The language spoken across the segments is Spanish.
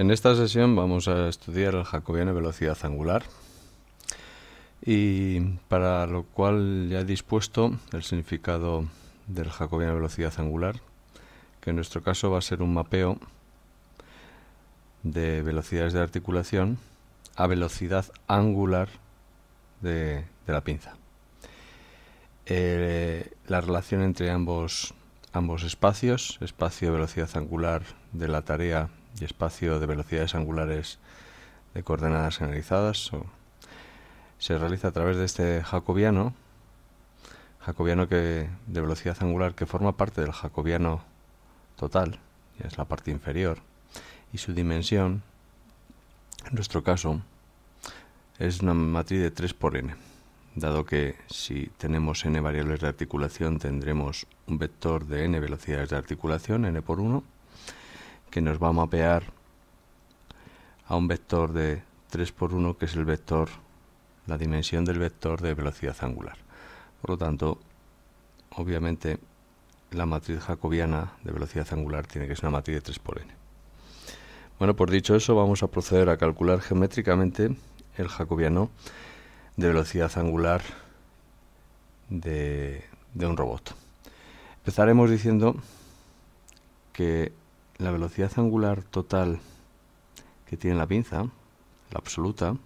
En esta sesión vamos a estudiar el jacobiano de velocidad angular y para lo cual ya he dispuesto el significado del jacobiano de velocidad angular, que en nuestro caso va a ser un mapeo de velocidades de articulación a velocidad angular de, la pinza. Eh, la relación entre ambos, ambos espacios, espacio-velocidad angular de la tarea y espacio de velocidades angulares de coordenadas generalizadas. se realiza a través de este jacobiano, jacobiano que, de velocidad angular que forma parte del jacobiano total, es la parte inferior, y su dimensión, en nuestro caso, es una matriz de 3 por n, dado que si tenemos n variables de articulación tendremos un vector de n velocidades de articulación, n por 1, que nos va a mapear a un vector de 3 por 1 que es el vector, la dimensión del vector de velocidad angular. Por lo tanto, obviamente la matriz jacobiana de velocidad angular tiene que ser una matriz de 3 por n. Bueno, por pues dicho eso, vamos a proceder a calcular geométricamente el jacobiano de velocidad angular de un robot. Empezaremos diciendo que la velocidad angular total que tiene la pinza, la absoluta,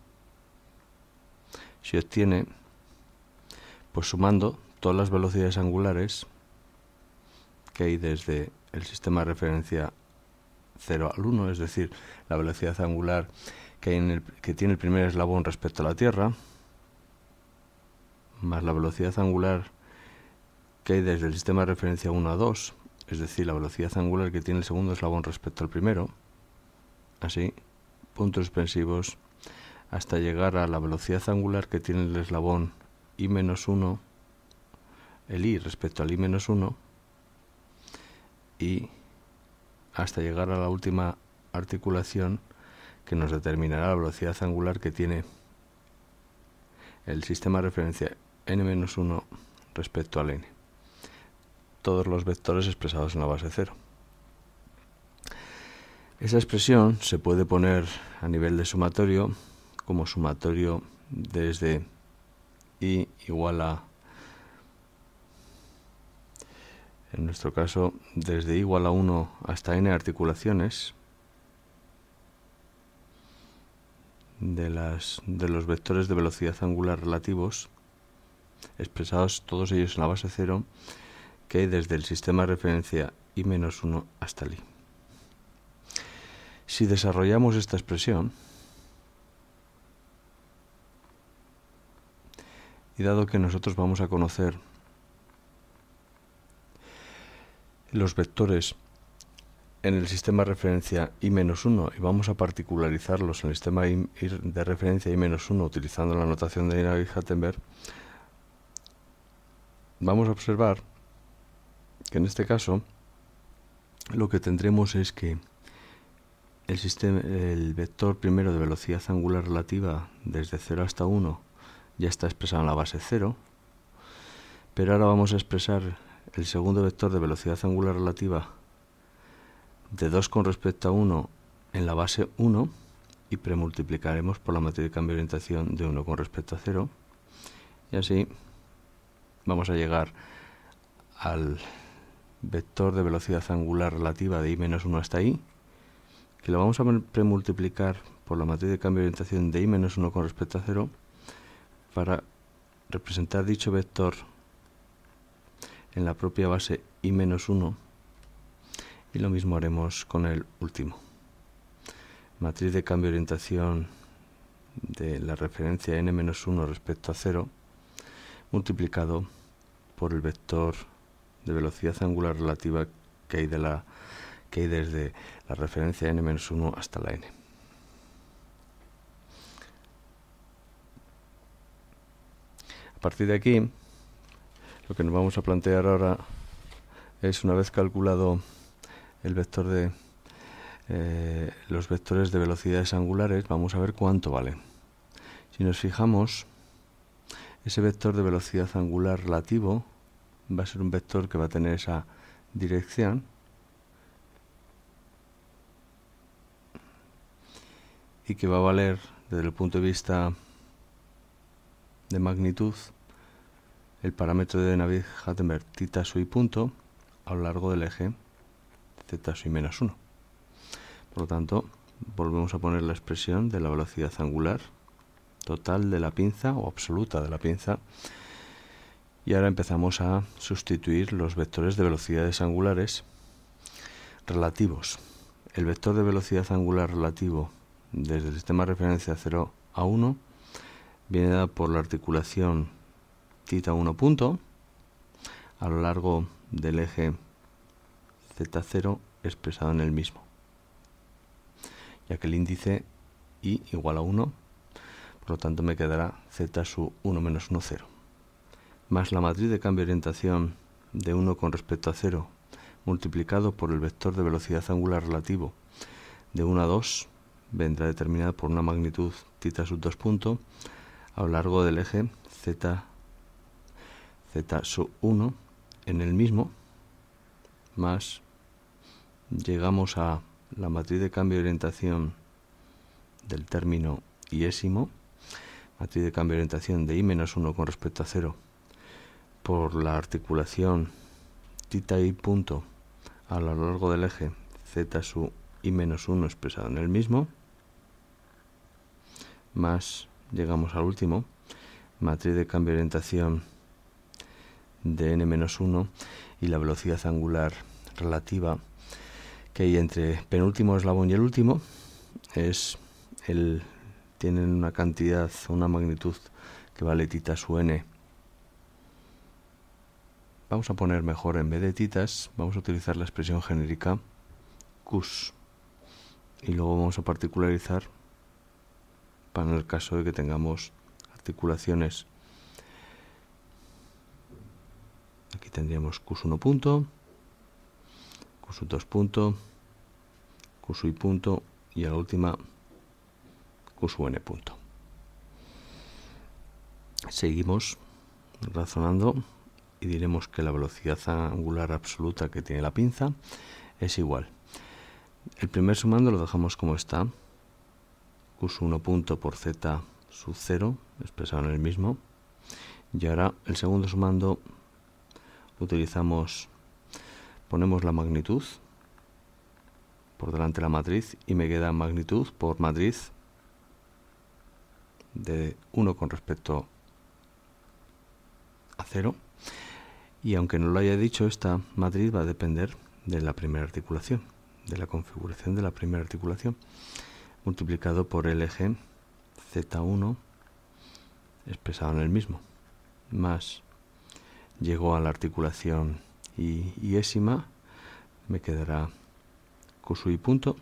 se obtiene pues sumando todas las velocidades angulares que hay desde el sistema de referencia 0 al 1, es decir, la velocidad angular que, que tiene el primer eslabón respecto a la Tierra, más la velocidad angular que hay desde el sistema de referencia 1 a 2, es decir, la velocidad angular que tiene el segundo eslabón respecto al primero, así, puntos expensivos, hasta llegar a la velocidad angular que tiene el eslabón i 1, el i respecto al i menos 1, y hasta llegar a la última articulación que nos determinará la velocidad angular que tiene el sistema de referencia n-1 respecto al n todos los vectores expresados en la base cero. Esa expresión se puede poner a nivel de sumatorio como sumatorio desde i igual a, en nuestro caso, desde i igual a 1 hasta n articulaciones de, las, de los vectores de velocidad angular relativos expresados todos ellos en la base cero que desde el sistema de referencia I-1 hasta el Si desarrollamos esta expresión, y dado que nosotros vamos a conocer los vectores en el sistema de referencia I-1 y vamos a particularizarlos en el sistema de referencia I-1 utilizando la notación de y hattenberg vamos a observar en este caso lo que tendremos es que el, el vector primero de velocidad angular relativa desde 0 hasta 1 ya está expresado en la base 0, pero ahora vamos a expresar el segundo vector de velocidad angular relativa de 2 con respecto a 1 en la base 1 y premultiplicaremos por la matriz de cambio de orientación de 1 con respecto a 0 y así vamos a llegar al vector de velocidad angular relativa de i menos 1 hasta i, que lo vamos a premultiplicar por la matriz de cambio de orientación de i menos 1 con respecto a 0, para representar dicho vector en la propia base i menos 1, y lo mismo haremos con el último. Matriz de cambio de orientación de la referencia n menos 1 respecto a 0, multiplicado por el vector de velocidad angular relativa que hay, de la, que hay desde la referencia n-1 hasta la n. A partir de aquí, lo que nos vamos a plantear ahora es, una vez calculado el vector de eh, los vectores de velocidades angulares, vamos a ver cuánto vale. Si nos fijamos, ese vector de velocidad angular relativo va a ser un vector que va a tener esa dirección y que va a valer desde el punto de vista de magnitud el parámetro de Navier-Hattenberg tita sui punto a lo largo del eje z sui menos 1. Por lo tanto, volvemos a poner la expresión de la velocidad angular total de la pinza o absoluta de la pinza y ahora empezamos a sustituir los vectores de velocidades angulares relativos. El vector de velocidad angular relativo desde el sistema de referencia 0 a 1 viene dado por la articulación θ 1 punto a lo largo del eje z0 expresado en el mismo. Ya que el índice i igual a 1, por lo tanto me quedará z sub 1 menos 1, 0 más la matriz de cambio de orientación de 1 con respecto a 0, multiplicado por el vector de velocidad angular relativo de 1 a 2, vendrá determinada por una magnitud tita sub 2 punto a lo largo del eje z, z sub 1 en el mismo, más llegamos a la matriz de cambio de orientación del término iésimo, matriz de cambio de orientación de i menos 1 con respecto a 0 por la articulación tita y punto a lo largo del eje z sub y menos 1 expresado en el mismo, más, llegamos al último, matriz de cambio de orientación de n-1 y la velocidad angular relativa que hay entre penúltimo eslabón y el último, es el, tienen una cantidad, una magnitud que vale tita su n Vamos a poner mejor, en vez de titas, vamos a utilizar la expresión genérica cus. Y luego vamos a particularizar para el caso de que tengamos articulaciones. Aquí tendríamos cus 1 punto, cus 2 punto, cus y punto y a la última cus n punto. Seguimos razonando y diremos que la velocidad angular absoluta que tiene la pinza es igual. El primer sumando lo dejamos como está, Q 1 punto por Z sub 0, expresado en el mismo. Y ahora el segundo sumando utilizamos, ponemos la magnitud por delante de la matriz y me queda magnitud por matriz de 1 con respecto a 0 y aunque no lo haya dicho, esta matriz va a depender de la primera articulación, de la configuración de la primera articulación, multiplicado por el eje Z1 expresado en el mismo, más llegó a la articulación y, yésima, me quedará cosu punto,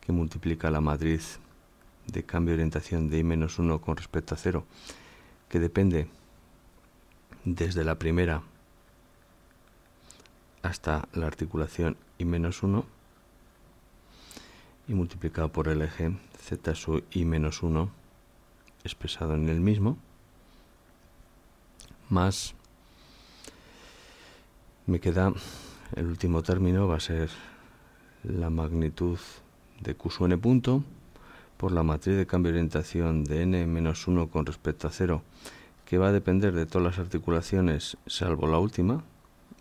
que multiplica la matriz de cambio de orientación de i-1 con respecto a 0, que depende desde la primera hasta la articulación y menos 1 y multiplicado por el eje z sub i menos 1 expresado en el mismo más me queda el último término va a ser la magnitud de q sub n punto por la matriz de cambio de orientación de n menos 1 con respecto a 0 que va a depender de todas las articulaciones salvo la última,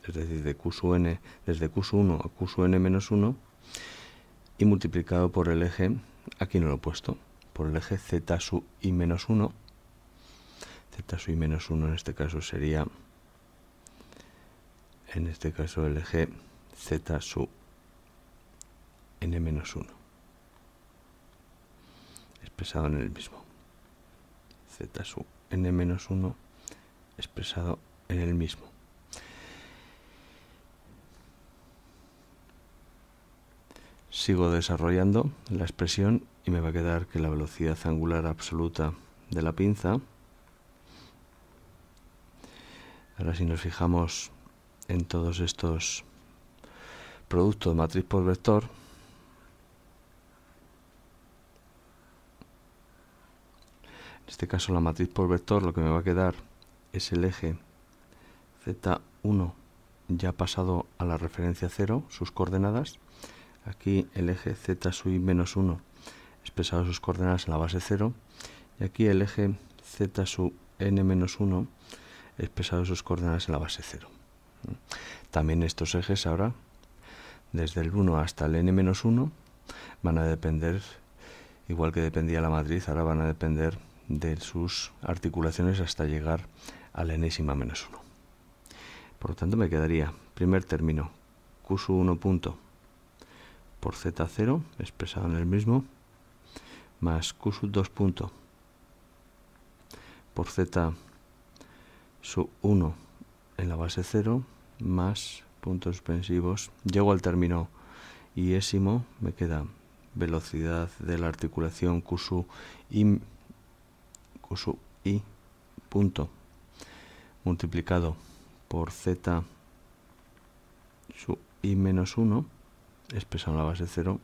es decir, de Q sub n, desde Q sub 1 a Q sub n menos 1, y multiplicado por el eje, aquí no lo he puesto, por el eje z sub i menos 1, z sub i menos 1 en este caso sería, en este caso el eje z sub n menos 1, expresado en el mismo, z sub n-1 expresado en el mismo. Sigo desarrollando la expresión y me va a quedar que la velocidad angular absoluta de la pinza, ahora si nos fijamos en todos estos productos matriz por vector, en este caso la matriz por vector, lo que me va a quedar es el eje Z1 ya pasado a la referencia 0, sus coordenadas. Aquí el eje Z sub menos 1 expresado sus coordenadas en la base 0. Y aquí el eje Z sub n menos 1 expresado sus coordenadas en la base 0. También estos ejes ahora, desde el 1 hasta el n menos 1, van a depender, igual que dependía la matriz, ahora van a depender de sus articulaciones hasta llegar a la enésima menos 1. Por lo tanto, me quedaría primer término q 1 punto por z0 expresado en el mismo más q 2 punto por z sub 1 en la base 0 más puntos suspensivos. Llego al término yésimo, me queda velocidad de la articulación q Q i punto multiplicado por z sub i menos 1 expresado en la base 0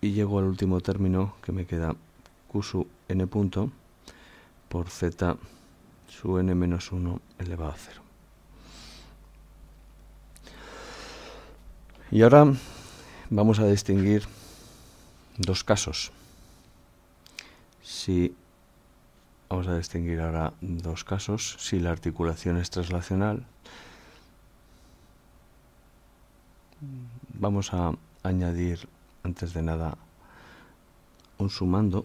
y llego al último término que me queda q sub n punto por z sub n menos 1 elevado a 0 y ahora vamos a distinguir dos casos si vamos a distinguir ahora dos casos, si la articulación es traslacional, vamos a añadir antes de nada un sumando.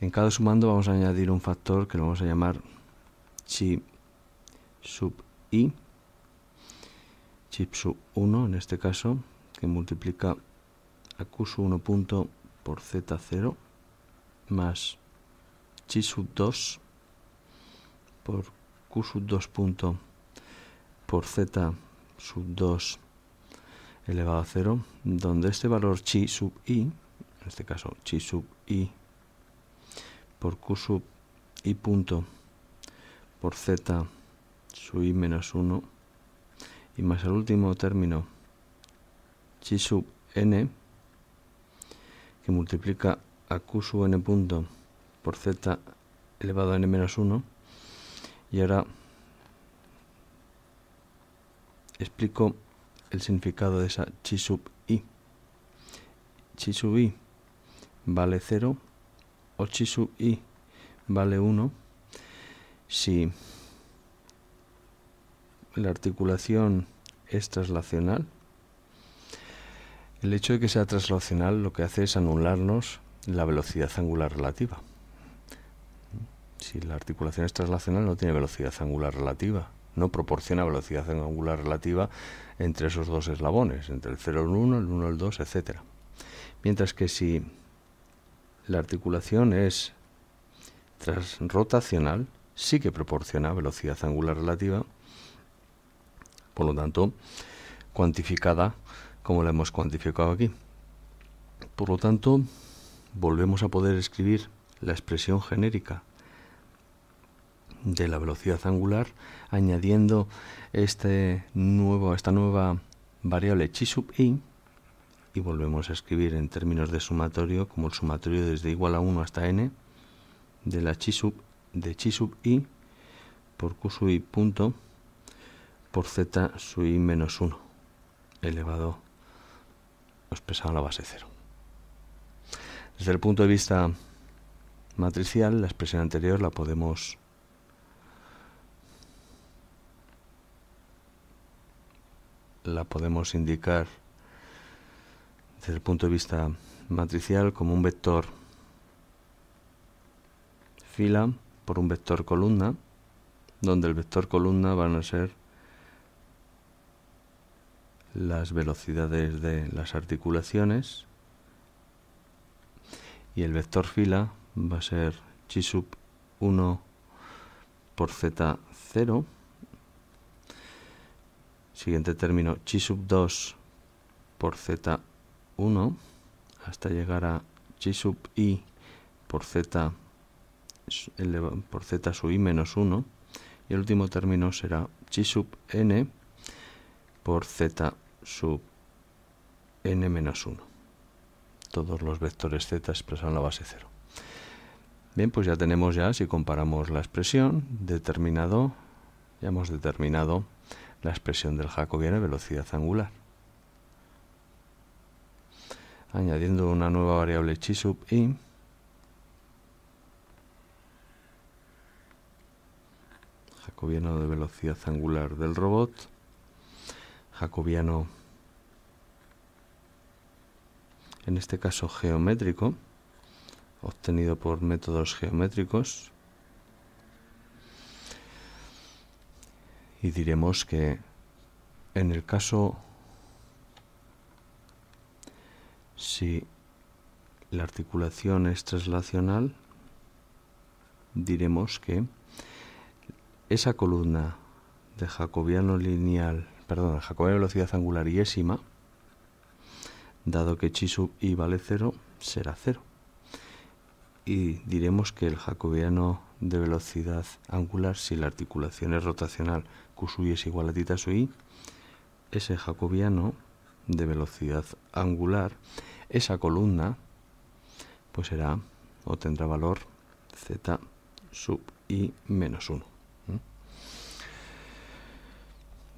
En cada sumando vamos a añadir un factor que lo vamos a llamar chi sub i, chi sub 1 en este caso, que multiplica sub 1 punto por z0 más chi sub 2 por q sub 2 punto por z sub 2 elevado a 0, donde este valor chi sub i, en este caso chi sub i por q sub i punto por z sub i menos 1 y más el último término chi sub n multiplica a q sub n punto por z elevado a n menos 1 y ahora explico el significado de esa chi sub i chi sub i vale 0 o chi sub i vale 1 si la articulación es traslacional el hecho de que sea traslacional lo que hace es anularnos la velocidad angular relativa. Si la articulación es traslacional no tiene velocidad angular relativa, no proporciona velocidad angular relativa entre esos dos eslabones, entre el 0 el 1, el 1 el 2, etcétera Mientras que si la articulación es transrotacional, sí que proporciona velocidad angular relativa, por lo tanto, cuantificada como la hemos cuantificado aquí. Por lo tanto, volvemos a poder escribir la expresión genérica de la velocidad angular añadiendo este nuevo, esta nueva variable chi sub i y volvemos a escribir en términos de sumatorio como el sumatorio desde igual a 1 hasta n de la chi sub de chi sub i por q sub i punto por z sub i menos 1 elevado expresado en la base cero. Desde el punto de vista matricial, la expresión anterior la podemos la podemos indicar desde el punto de vista matricial como un vector fila por un vector columna, donde el vector columna van a ser las velocidades de las articulaciones y el vector fila va a ser chi sub 1 por z0 siguiente término chi sub 2 por z1 hasta llegar a chi sub i por z por z sub i menos 1 y el último término será chi sub n por z sub n menos 1. Todos los vectores z expresan la base 0. Bien, pues ya tenemos ya, si comparamos la expresión, determinado, ya hemos determinado la expresión del jacobiano de velocidad angular. Añadiendo una nueva variable chi sub i, jacobiano de velocidad angular del robot, jacobiano, en este caso geométrico, obtenido por métodos geométricos, y diremos que en el caso si la articulación es traslacional, diremos que esa columna de jacobiano lineal perdón, el eh, de velocidad angular yésima, dado que chi sub i vale 0, será 0. Y diremos que el jacobiano de velocidad angular, si la articulación es rotacional, q sub i es igual a tita sub i, ese jacobiano de velocidad angular, esa columna, pues será o tendrá valor z sub i menos 1.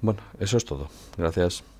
Bueno, eso es todo. Gracias.